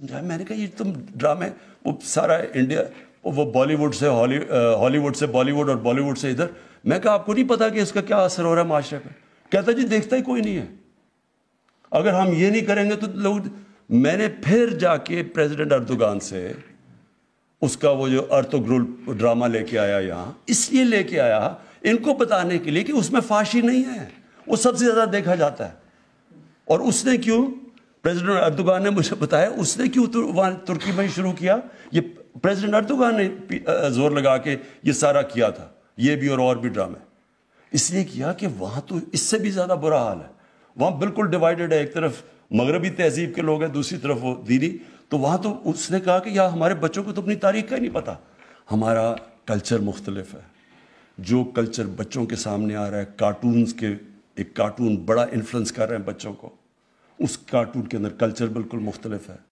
समझा मैंने कहा ये तुम ड्रामे वो सारा इंडिया वो बॉलीवुड से हॉलीवुड से बॉलीवुड और बॉलीवुड से इधर मैं कहा आपको नहीं पता कि इसका क्या असर हो रहा है माशरे पर कहता जी देखता ही कोई नहीं है अगर हम ये नहीं करेंगे तो लोग मैंने फिर जाके प्रेसिडेंट अर्दुगान से उसका वो जो अर्थोग्रुल ड्रामा लेके आया यहाँ इसलिए लेके आया इनको बताने के लिए कि उसमें फाशी नहीं है वो सबसे ज़्यादा देखा जाता है और उसने क्यों प्रेसिडेंट अर्दुगान ने मुझे बताया उसने क्यों तुर, वहाँ तुर्की में शुरू किया ये प्रेसिडेंट अर्दुगान ने जोर लगा के ये सारा किया था ये भी और और भी ड्रामे इसलिए किया कि वहाँ तो इससे भी ज़्यादा बुरा हाल है वहाँ बिल्कुल डिवाइडेड है एक तरफ मगरबी तहजीब के लोग हैं दूसरी तरफ वो दीदी तो वहाँ तो उसने कहा कि यार हमारे बच्चों को तो अपनी तारीख का ही नहीं पता हमारा कल्चर मुख्तलिफ है जो कल्चर बच्चों के सामने आ रहा है कार्टून के एक कार्टून बड़ा इन्फ्लुएंस कर रहे हैं बच्चों को उस कार्टून के अंदर कल्चर बिल्कुल मुख्तलिफ है